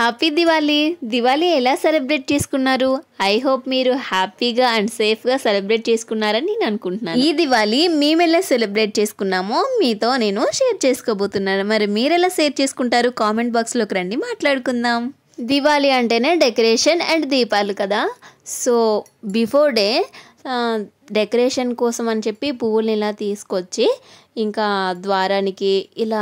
happy Diwali Diwali ఎలా celebrate చేసుకున్నారు I hope మీరు హ్యాపీగా అండ్ సేఫ్గా సెలబ్రేట్ చేసుకున్నారని నేను అనుకుంటున్నాను ఈ దివాళీ మేము ఎలా సెలబ్రేట్ చేసుకున్నామో మీతో నేను షేర్ చేసుకోబోతున్నాను మరి మీరు ఎలా షేర్ చేసుకుంటారు కామెంట్ బాక్స్లోకి రండి మాట్లాడుకుందాం దివాళీ అంటేనే డెకరేషన్ అండ్ దీపాలు కదా సో బిఫోర్ డే డెకరేషన్ కోసం అని చెప్పి పువ్వుల్ని ఇలా తీసుకొచ్చి ఇంకా ద్వారానికి ఇలా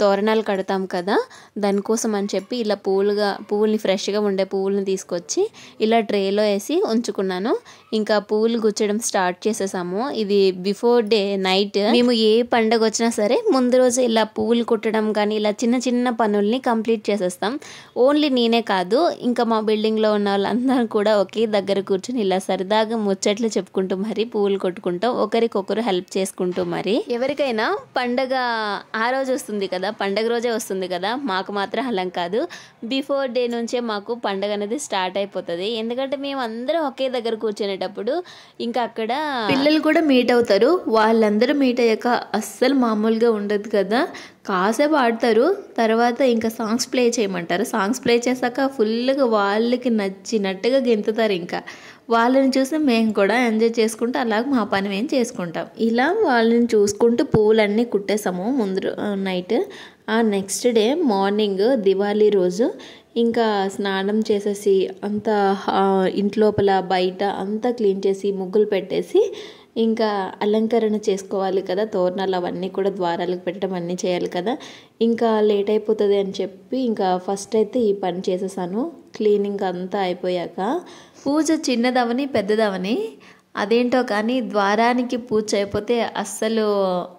తోరణాలు కడతాం కదా దానికోసం అని చెప్పి ఇలా పువ్వులుగా పువ్వుల్ని ఫ్రెష్గా ఉండే పువ్వుల్ని తీసుకొచ్చి ఇలా ట్రేలో వేసి ఉంచుకున్నాను ఇంకా పువ్వులు గుచ్చడం స్టార్ట్ చేసేసాము ఇది బిఫోర్ డే నైట్ మేము ఏ పండగ వచ్చినా సరే ముందు రోజు ఇలా పువ్వులు కుట్టడం కానీ ఇలా చిన్న చిన్న పనుల్ని కంప్లీట్ చేసేస్తాం ఓన్లీ నేనే కాదు ఇంకా మా బిల్డింగ్లో ఉన్న వాళ్ళందరూ కూడా ఒకే దగ్గర కూర్చొని ఇలా సరదాగా ముచ్చట్లు చెప్పుకుంటూ మరి వెళ్ళి పువ్వులు కొట్టుకుంటాం ఒకరికొకరు హెల్ప్ చేసుకుంటూ మరి ఎవరికైనా పండగ ఆ రోజు వస్తుంది కదా పండగ రోజే వస్తుంది కదా మాకు మాత్రం అలం కాదు బిఫోర్ డే నుంచే మాకు పండగ అనేది స్టార్ట్ అయిపోతుంది ఎందుకంటే మేము అందరం ఒకే దగ్గర కూర్చునేటప్పుడు ఇంకా అక్కడ పిల్లలు కూడా మీట్ అవుతారు వాళ్ళందరూ మీట్ అయ్యాక అస్సలు మామూలుగా ఉండదు కదా కాసేపు ఆడతారు తర్వాత ఇంకా సాంగ్స్ ప్లే చేయమంటారు సాంగ్స్ ప్లే చేశాక ఫుల్గా వాళ్ళకి నచ్చినట్టుగా గెంతుతారు ఇంకా వాళ్ళని చూసి మేము కూడా ఎంజాయ్ చేసుకుంటూ అలాగ మా పని మేము చేసుకుంటాం ఇలా వాళ్ళని చూసుకుంటూ పువ్వులన్నీ కుట్టేసాము ముందు నైట్ ఆ నెక్స్ట్ డే మార్నింగ్ దివాళీ రోజు ఇంకా స్నానం చేసేసి అంతా ఇంట్లోపల బయట అంతా క్లీన్ చేసి ముగ్గులు పెట్టేసి ఇంకా అలంకరణ చేసుకోవాలి కదా తోరణాలు అవన్నీ కూడా ద్వారాలకు పెట్టడం అన్నీ చేయాలి కదా ఇంకా లేట్ అయిపోతుంది అని చెప్పి ఇంకా ఫస్ట్ అయితే ఈ పని చేసేసాను క్లీనింగ్ అంతా అయిపోయాక పూజ చిన్నదవని పెద్దదవని అదేంటో కానీ ద్వారానికి పూజ అయిపోతే అస్సలు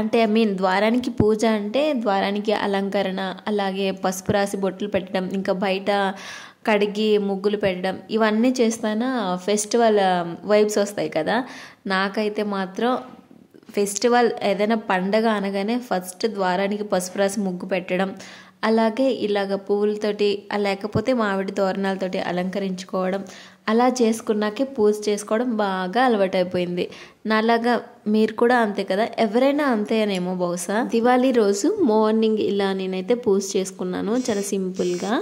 అంటే ఐ మీన్ ద్వారానికి పూజ అంటే ద్వారానికి అలంకరణ అలాగే పసుపు రాసి బొట్లు పెట్టడం ఇంకా బయట కడిగి ముగ్గులు పెట్టడం ఇవన్నీ చేస్తానా ఫెస్టివల్ um, వైబ్స్ వస్తాయి కదా నాకైతే మాత్రం ఫెస్టివల్ ఏదైనా పండగ అనగానే ఫస్ట్ ద్వారానికి పసుపు రాసి ముగ్గు పెట్టడం అలాగే ఇలాగ పువ్వులతోటి లేకపోతే మామిడి తోరణాలతోటి అలంకరించుకోవడం అలా చేసుకున్నాకే పూజ చేసుకోవడం బాగా అలవాటైపోయింది నాలాగా మీరు కూడా అంతే కదా ఎవరైనా అంతేనేమో బహుశా దివాళీ రోజు మార్నింగ్ ఇలా నేనైతే పూజ చేసుకున్నాను చాలా సింపుల్గా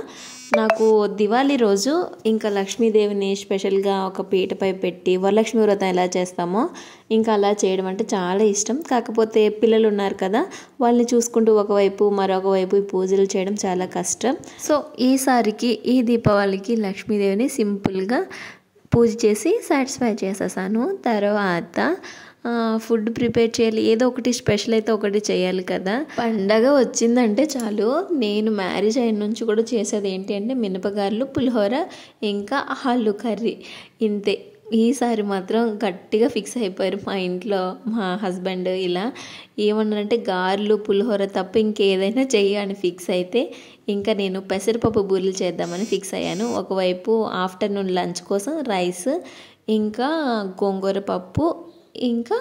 నాకు దివాళీ రోజు ఇంకా లక్ష్మీదేవిని స్పెషల్గా ఒక పీటపై పెట్టి వరలక్ష్మి వ్రతం ఎలా చేస్తామో ఇంకా అలా చేయడం అంటే చాలా ఇష్టం కాకపోతే పిల్లలు ఉన్నారు కదా వాళ్ళని చూసుకుంటూ ఒకవైపు మరొక వైపు పూజలు చేయడం చాలా కష్టం సో ఈసారికి ఈ దీపావళికి లక్ష్మీదేవిని సింపుల్గా పూజ చేసి సాటిస్ఫై చేసేసాను తర్వాత ఫుడ్ ప్రిపేర్ చేయాలి ఏదో ఒకటి స్పెషల్ అయితే ఒకటి చేయాలి కదా పండగ వచ్చిందంటే చాలు నేను మ్యారేజ్ అయిన నుంచి కూడా చేసేది ఏంటి అంటే మినపగారులు పులిహోర ఇంకా ఆలు కర్రీ ఇంతే ఈసారి మాత్రం గట్టిగా ఫిక్స్ అయిపోయారు మా ఇంట్లో మా హస్బెండ్ ఇలా ఏమన్నారంటే గారెలు పులిహోర తప్ప ఇంకేదైనా చేయని ఫిక్స్ అయితే ఇంకా నేను పెసరపప్పు బూరెలు చేద్దామని ఫిక్స్ అయ్యాను ఒకవైపు ఆఫ్టర్నూన్ లంచ్ కోసం రైస్ ఇంకా గోంగూర పప్పు ఇంకా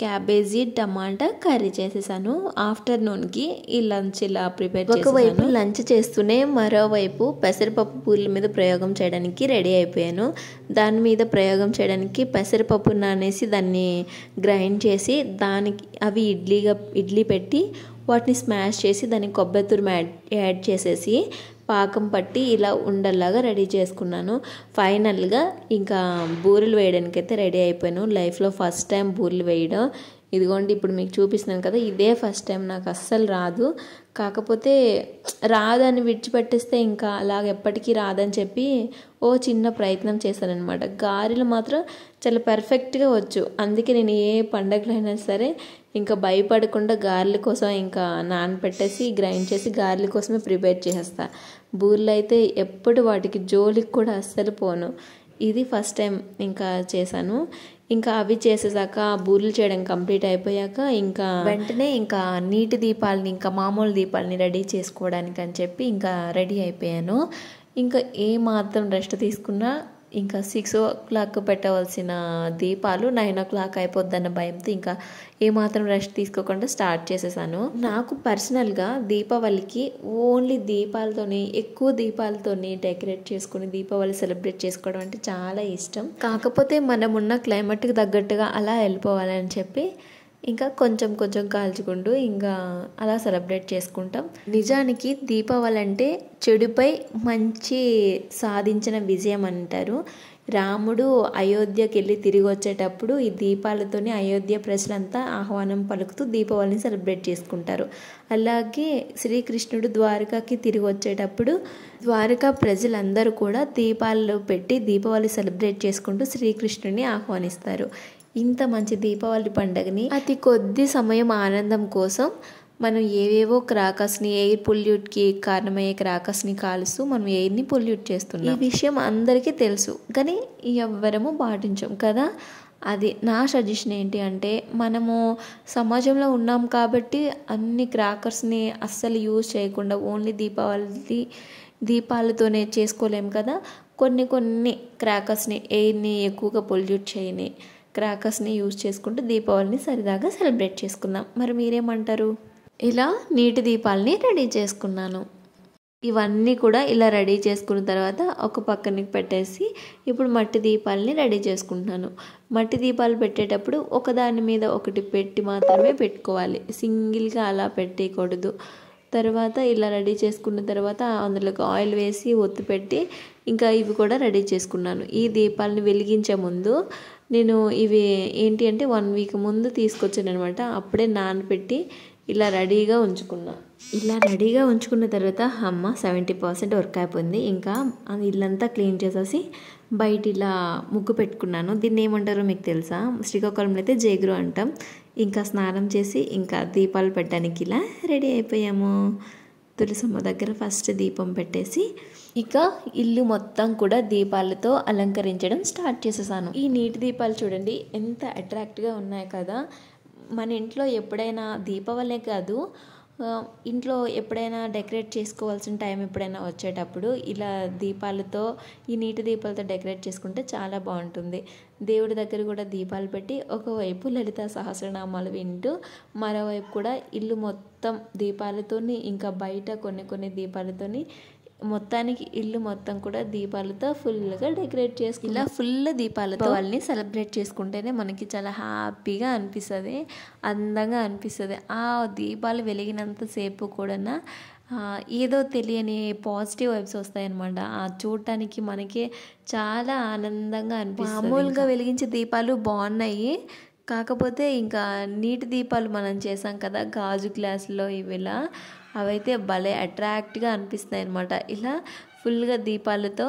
క్యాబేజీ టమాటా కర్రీ చేసేసాను ఆఫ్టర్నూన్కి ఈ లంచ్ ఇలా ప్రిపేర్ ఒకవైపు లంచ్ చేస్తూనే మరోవైపు పెసరపప్పు పూల మీద ప్రయోగం చేయడానికి రెడీ అయిపోయాను దాని మీద ప్రయోగం చేయడానికి పెసరపప్పు నానేసి దాన్ని గ్రైండ్ చేసి దానికి అవి ఇడ్లీగా ఇడ్లీ పెట్టి వాటిని స్మాష్ చేసి దానికి కొబ్బరి తురుము యాడ్ యాడ్ చేసేసి పాకం పట్టి ఇలా ఉండల్లాగా రెడీ చేసుకున్నాను ఫైనల్గా ఇంకా బూరెలు వేయడానికి అయితే రెడీ అయిపోయాను లైఫ్లో ఫస్ట్ టైం బూరెలు వేయడం ఇదిగోండి ఇప్పుడు మీకు చూపిస్తున్నాను కదా ఇదే ఫస్ట్ టైం నాకు అస్సలు రాదు కాకపోతే రాదని విడిచిపెట్టేస్తే ఇంకా అలాగ ఎప్పటికీ రాదని చెప్పి ఓ చిన్న ప్రయత్నం చేశానమాట గారెలు మాత్రం చాలా పర్ఫెక్ట్గా వచ్చు అందుకే నేను ఏ పండగలైనా సరే ఇంకా భయపడకుండా గారెల కోసం ఇంకా నానపెట్టేసి గ్రైండ్ చేసి గారెల కోసమే ప్రిపేర్ చేసేస్తాను బూర్లు అయితే ఎప్పుడు వాటికి జోలికి కూడా అస్సలు పోను ఇది ఫస్ట్ టైం ఇంకా చేశాను ఇంకా అవి చేసేసాక బూర్లు చేయడం కంప్లీట్ అయిపోయాక ఇంకా వెంటనే ఇంకా నీటి దీపాలని ఇంకా మామూలు దీపాలని రెడీ చేసుకోవడానికి అని చెప్పి ఇంకా రెడీ అయిపోయాను ఇంకా ఏ మాత్రం రెస్ట్ తీసుకున్నా ఇంకా సిక్స్ ఓ క్లాక్ పెట్టవలసిన దీపాలు నైన్ ఓ క్లాక్ అయిపోద్దన్న భయంతో ఇంకా ఏమాత్రం రెస్ట్ తీసుకోకుండా స్టార్ట్ చేసేసాను నాకు పర్సనల్గా దీపావళికి ఓన్లీ దీపాలతోనే ఎక్కువ దీపాలతోనే డెకరేట్ చేసుకుని దీపావళి సెలబ్రేట్ చేసుకోవడం అంటే చాలా ఇష్టం కాకపోతే మనమున్న క్లైమేట్కి తగ్గట్టుగా అలా వెళ్ళిపోవాలని చెప్పి ఇంకా కొంచెం కొంచెం కాల్చుకుంటూ ఇంకా అలా సెలబ్రేట్ చేసుకుంటాం నిజానికి దీపావళి అంటే చెడుపై మంచి సాధించిన విజయం అంటారు రాముడు అయోధ్యకి వెళ్ళి తిరిగి వచ్చేటప్పుడు ఈ దీపాలతోనే అయోధ్య ప్రజలంతా ఆహ్వానం పలుకుతూ దీపావళిని సెలబ్రేట్ చేసుకుంటారు అలాగే శ్రీకృష్ణుడు ద్వారకాకి తిరిగి వచ్చేటప్పుడు ద్వారకా ప్రజలందరూ కూడా దీపాలు పెట్టి దీపావళి సెలబ్రేట్ చేసుకుంటూ శ్రీకృష్ణుడిని ఆహ్వానిస్తారు ఇంత మంచి దీపావళి పండుగని అతి కొద్ది సమయం ఆనందం కోసం మనం ఏవేవో క్రాకర్స్ని ఎయిర్ పొల్యూట్కి కారణమయ్యే క్రాకర్స్ని కాలుస్తూ మనం ఎయిర్ని పొల్యూట్ చేస్తున్నాం ఈ విషయం అందరికీ తెలుసు కానీ ఎవ్వరము పాటించాం కదా అది నా సజెషన్ ఏంటి అంటే మనము సమాజంలో ఉన్నాం కాబట్టి అన్ని క్రాకర్స్ని అస్సలు యూజ్ చేయకుండా ఓన్లీ దీపావళి దీపాలతోనే చేసుకోలేము కదా కొన్ని కొన్ని క్రాకర్స్ని ఎయిర్ని ఎక్కువగా పొల్యూట్ చేయని క్రాకర్స్ని యూజ్ చేసుకుంటూ దీపావళిని సరిదాగా సెలబ్రేట్ చేసుకుందాం మరి మీరేమంటారు ఇలా నీటి దీపాలని రెడీ చేసుకున్నాను ఇవన్నీ కూడా ఇలా రెడీ చేసుకున్న తర్వాత ఒక పక్కనకి పెట్టేసి ఇప్పుడు మట్టి దీపాలని రెడీ చేసుకుంటున్నాను మట్టి దీపాలు పెట్టేటప్పుడు ఒకదాని మీద ఒకటి పెట్టి మాత్రమే పెట్టుకోవాలి సింగిల్గా అలా పెట్టేయకూడదు తర్వాత ఇలా రెడీ చేసుకున్న తర్వాత అందులోకి ఆయిల్ వేసి ఒత్తి పెట్టి ఇంకా ఇవి కూడా రెడీ చేసుకున్నాను ఈ దీపాలను వెలిగించే ముందు నేను ఇవి ఏంటి అంటే వన్ వీక్ ముందు తీసుకొచ్చాను అనమాట అప్పుడే నానపెట్టి ఇలా రెడీగా ఉంచుకున్నా ఇలా రెడీగా ఉంచుకున్న తర్వాత అమ్మ సెవెంటీ పర్సెంట్ వర్క్ అయిపోయింది ఇంకా ఇల్లంతా క్లీన్ చేసేసి బయట ఇలా ముగ్గు పెట్టుకున్నాను దీన్ని ఏమంటారో మీకు తెలుసా శ్రీకాకుళంలో అయితే జేగురు అంటాం ఇంకా స్నానం చేసి ఇంకా దీపాలు పెట్టడానికి ఇలా రెడీ అయిపోయాము తులసమ్మ దగ్గర ఫస్ట్ దీపం పెట్టేసి ఇక ఇల్లు మొత్తం కూడా దీపాలతో అలంకరించడం స్టార్ట్ చేసేసాను ఈ నీటి దీపాలు చూడండి ఎంత అట్రాక్ట్గా ఉన్నాయి కదా మన ఇంట్లో ఎప్పుడైనా దీపావళే కాదు ఇంట్లో ఎప్పుడైనా డెకరేట్ చేసుకోవాల్సిన టైం ఎప్పుడైనా వచ్చేటప్పుడు ఇలా దీపాలతో ఈ నీటి దీపాలతో డెకరేట్ చేసుకుంటే చాలా బాగుంటుంది దేవుడి దగ్గర కూడా దీపాలు పెట్టి ఒకవైపు లలిత సహస్రనామాలు వింటూ మరోవైపు కూడా ఇల్లు మొత్తం దీపాలతోని ఇంకా బయట కొన్ని కొన్ని దీపాలతోని మొత్తానికి ఇల్లు మొత్తం కూడా దీపాలతో ఫుల్గా డెకరేట్ చేసుకుని ఇలా ఫుల్ దీపాలతో వాళ్ళని సెలబ్రేట్ చేసుకుంటేనే మనకి చాలా హ్యాపీగా అనిపిస్తుంది అందంగా అనిపిస్తుంది ఆ దీపాలు వెలిగినంతసేపు కూడా ఏదో తెలియని పాజిటివ్ వైబ్స్ వస్తాయన్నమాట ఆ చూడటానికి మనకే చాలా ఆనందంగా అనిపిస్తుంది మామూలుగా వెలిగించే దీపాలు బాగున్నాయి కాకపోతే ఇంకా నీటి దీపాలు మనం చేసాం కదా గాజు గ్లాసులో ఇవిలా అవైతే భలే అట్రాక్ట్గా అనిపిస్తాయి అనమాట ఇలా ఫుల్గా దీపాలతో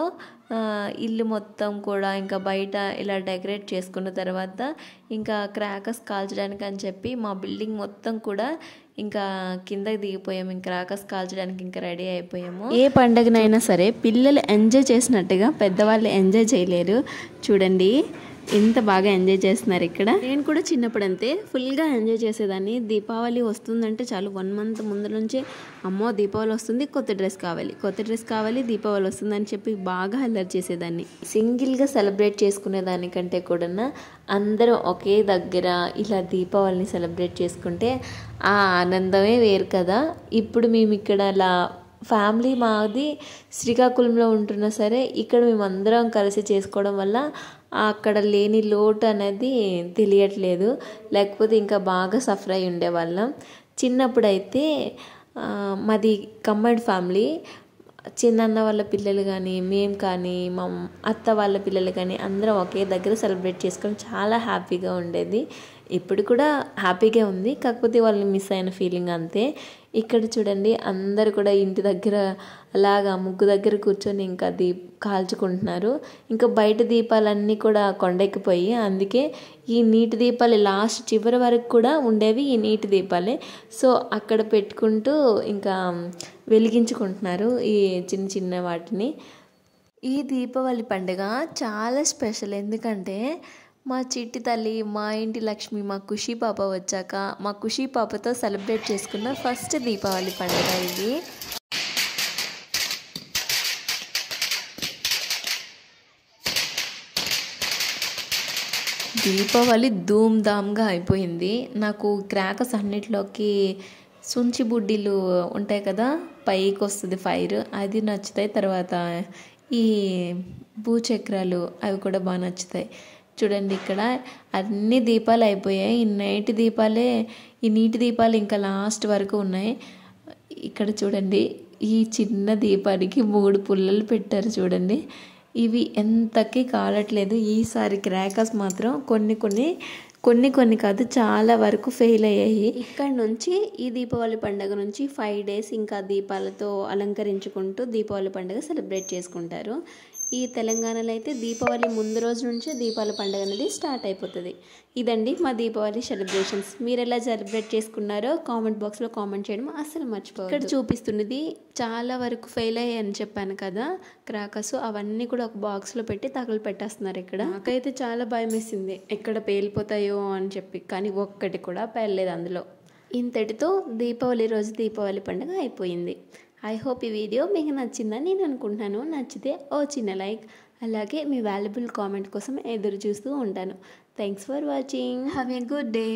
ఇల్లు మొత్తం కూడా ఇంకా బయట ఇలా డెకరేట్ చేసుకున్న తర్వాత ఇంకా క్రాకర్స్ కాల్చడానికి అని చెప్పి మా బిల్డింగ్ మొత్తం కూడా ఇంకా కిందకి దిగిపోయాము ఇంకా క్రాకర్స్ కాల్చడానికి ఇంకా రెడీ అయిపోయాము ఏ పండగనైనా సరే పిల్లలు ఎంజాయ్ చేసినట్టుగా పెద్దవాళ్ళు ఎంజాయ్ చేయలేరు చూడండి ఎంత బాగా ఎంజాయ్ చేస్తున్నారు ఇక్కడ నేను కూడా చిన్నప్పుడు అంతే ఫుల్గా ఎంజాయ్ చేసేదాన్ని దీపావళి వస్తుందంటే చాలు వన్ మంత్ ముందు నుంచే అమ్మో దీపావళి వస్తుంది కొత్త డ్రెస్ కావాలి కొత్త డ్రెస్ కావాలి దీపావళి వస్తుందని చెప్పి బాగా అల్లర్ చేసేదాన్ని సింగిల్గా సెలబ్రేట్ చేసుకునే దానికంటే కూడా అందరూ ఒకే దగ్గర ఇలా దీపావళిని సెలబ్రేట్ చేసుకుంటే ఆ ఆనందమే వేరు కదా ఇప్పుడు మేము ఇక్కడ అలా ఫ్యామిలీ మాది శ్రీకాకుళంలో ఉంటున్నా సరే ఇక్కడ మేమందరం కలిసి చేసుకోవడం వల్ల అక్కడ లేని లోటు అనేది తెలియట్లేదు లేకపోతే ఇంకా బాగా సఫర్ అయి ఉండేవాళ్ళం చిన్నప్పుడైతే మాది కమ్మడ్ ఫ్యామిలీ చిన్నన్న వాళ్ళ పిల్లలు కానీ మేము కానీ మా అత్త వాళ్ళ పిల్లలు కానీ అందరం ఒకే దగ్గర సెలబ్రేట్ చేసుకొని చాలా హ్యాపీగా ఉండేది ఇప్పుడు కూడా హ్యాపీగా ఉంది కాకపోతే వాళ్ళని మిస్ అయిన ఫీలింగ్ అంతే ఇక్కడ చూడండి అందరు కూడా ఇంటి దగ్గర అలాగా ముగ్గు దగ్గర కూర్చొని ఇంకా దీప్ కాల్చుకుంటున్నారు ఇంకా బయట దీపాలన్నీ కూడా కొండెక్కిపోయి అందుకే ఈ నీటి దీపాలు లాస్ట్ చివరి వరకు కూడా ఉండేవి ఈ నీటి దీపాలే సో అక్కడ పెట్టుకుంటూ ఇంకా వెలిగించుకుంటున్నారు ఈ చిన్న చిన్న వాటిని ఈ దీపావళి పండుగ చాలా స్పెషల్ ఎందుకంటే మా చిట్టి తల్లి మా ఇంటి లక్ష్మి మా ఖుషీ పాప వచ్చాక మా ఖుషీ పాపతో సెలబ్రేట్ చేసుకున్న ఫస్ట్ దీపావళి పండుగ ఇది దీపావళి ధూమ్ ధామ్గా అయిపోయింది నాకు క్రాకర్స్ అన్నిటిలోకి సుంచి బుడ్డీలు ఉంటాయి కదా పైకి వస్తుంది ఫైర్ అది నచ్చుతాయి తర్వాత ఈ భూచక్రాలు అవి కూడా బాగా నచ్చుతాయి చూడండి ఇక్కడ అన్ని దీపాలు అయిపోయాయి ఈ నైట్ దీపాలే ఈ నీటి దీపాలు ఇంకా లాస్ట్ వరకు ఉన్నాయి ఇక్కడ చూడండి ఈ చిన్న దీపానికి మూడు పుల్లలు పెట్టారు చూడండి ఇవి ఎంతకి కాలట్లేదు ఈసారి క్రాకర్స్ మాత్రం కొన్ని కొన్ని కొన్ని కొన్ని కాదు చాలా వరకు ఫెయిల్ అయ్యాయి ఇక్కడ నుంచి ఈ దీపావళి పండుగ నుంచి ఫైవ్ డేస్ ఇంకా దీపాలతో అలంకరించుకుంటూ దీపావళి పండుగ సెలబ్రేట్ చేసుకుంటారు ఈ తెలంగాణలో అయితే దీపావళి ముందు రోజు నుంచే దీపావళి పండుగ అనేది స్టార్ట్ అయిపోతుంది ఇదండి మా దీపావళి సెలబ్రేషన్స్ మీరు ఎలా సెలబ్రేట్ చేసుకున్నారో కామెంట్ బాక్స్లో కామెంట్ చేయడం అసలు మర్చిపో ఇక్కడ చూపిస్తున్నది చాలా వరకు ఫెయిల్ అయ్యాయని చెప్పాను కదా క్రాకర్స్ అవన్నీ కూడా ఒక బాక్స్లో పెట్టి తగలు పెట్టేస్తున్నారు ఇక్కడ నాకైతే చాలా భయం వేసింది ఎక్కడ పేలిపోతాయో అని చెప్పి కానీ ఒక్కటి కూడా పేలలేదు అందులో ఇంతటితో దీపావళి రోజు దీపావళి పండుగ అయిపోయింది ఐ హోప్ ఈ వీడియో మీకు నచ్చిందని నేను అనుకుంటున్నాను నచ్చితే ఓ చిన్న లైక్ అలాగే మీ వాల్యుబుల్ కామెంట్ కోసం ఎదురు చూస్తూ ఉంటాను thanks for watching have a good day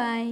bye